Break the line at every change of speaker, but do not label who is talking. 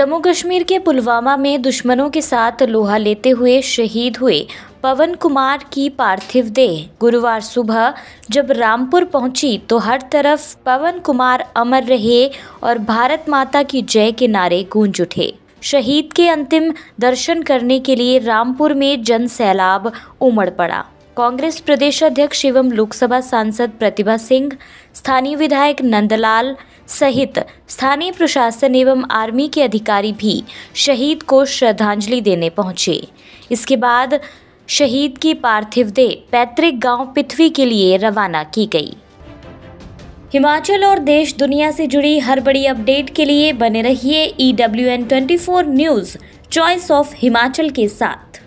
जम्मू कश्मीर के पुलवामा में दुश्मनों के साथ लोहा लेते हुए शहीद हुए पवन कुमार की पार्थिव देह गुरुवार सुबह जब रामपुर पहुंची तो हर तरफ पवन कुमार अमर रहे और भारत माता की जय के नारे गूंज उठे शहीद के अंतिम दर्शन करने के लिए रामपुर में जन सैलाब उमड़ पड़ा कांग्रेस प्रदेश अध्यक्ष एवं लोकसभा सांसद प्रतिभा सिंह स्थानीय विधायक नंदलाल सहित स्थानीय प्रशासन एवं आर्मी के अधिकारी भी शहीद को श्रद्धांजलि देने पहुंचे इसके बाद शहीद की पार्थिव देह पैतृक गांव पृथ्वी के लिए रवाना की गई हिमाचल और देश दुनिया से जुड़ी हर बड़ी अपडेट के लिए बने रहिए E W N twenty four news choice of Himachal के साथ